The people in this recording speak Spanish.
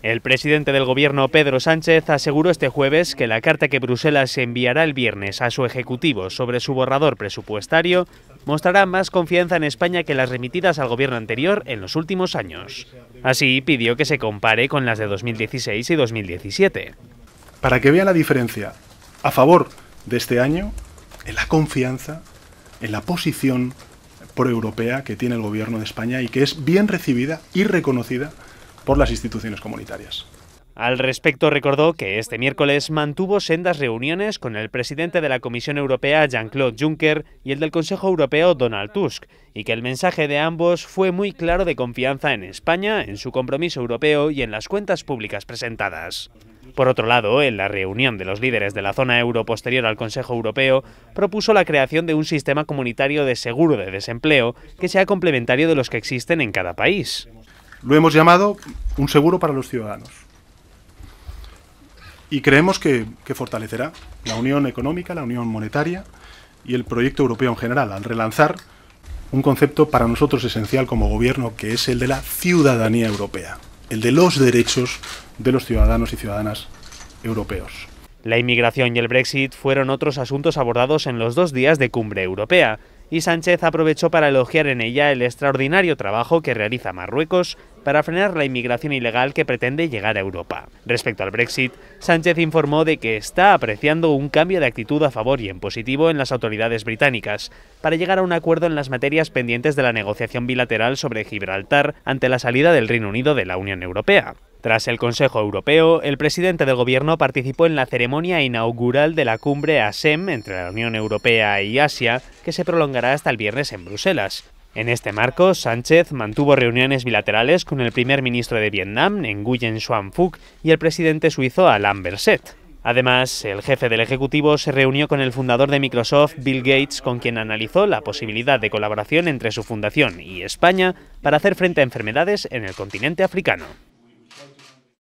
El presidente del gobierno, Pedro Sánchez, aseguró este jueves que la carta que Bruselas enviará el viernes a su ejecutivo sobre su borrador presupuestario mostrará más confianza en España que las remitidas al gobierno anterior en los últimos años. Así pidió que se compare con las de 2016 y 2017. Para que vea la diferencia a favor de este año, en la confianza, en la posición proeuropea que tiene el gobierno de España y que es bien recibida y reconocida por las instituciones comunitarias. Al respecto, recordó que este miércoles mantuvo sendas reuniones con el presidente de la Comisión Europea, Jean-Claude Juncker, y el del Consejo Europeo, Donald Tusk, y que el mensaje de ambos fue muy claro de confianza en España, en su compromiso europeo y en las cuentas públicas presentadas. Por otro lado, en la reunión de los líderes de la zona euro posterior al Consejo Europeo, propuso la creación de un sistema comunitario de seguro de desempleo que sea complementario de los que existen en cada país. Lo hemos llamado un seguro para los ciudadanos. Y creemos que, fortalecerá la unión económica, la unión monetaria y el proyecto europeo en general, al relanzar un concepto para nosotros esencial como gobierno, que es el de la ciudadanía europea, el de los derechos de los ciudadanos y ciudadanas europeos. La inmigración y el Brexit fueron otros asuntos abordados en los dos días de cumbre europea, y Sánchez aprovechó para elogiar en ella el extraordinario trabajo que realiza Marruecos para frenar la inmigración ilegal que pretende llegar a Europa. Respecto al Brexit, Sánchez informó de que está apreciando un cambio de actitud a favor y en positivo en las autoridades británicas, para llegar a un acuerdo en las materias pendientes de la negociación bilateral sobre Gibraltar ante la salida del Reino Unido de la Unión Europea. Tras el Consejo Europeo, el presidente del gobierno participó en la ceremonia inaugural de la cumbre ASEM entre la Unión Europea y Asia, que se prolongará hasta el viernes en Bruselas. En este marco, Sánchez mantuvo reuniones bilaterales con el primer ministro de Vietnam, Nguyen Xuan Phuc, y el presidente suizo, Alain Berset. Además, el jefe del Ejecutivo se reunió con el fundador de Microsoft, Bill Gates, con quien analizó la posibilidad de colaboración entre su fundación y España para hacer frente a enfermedades en el continente africano.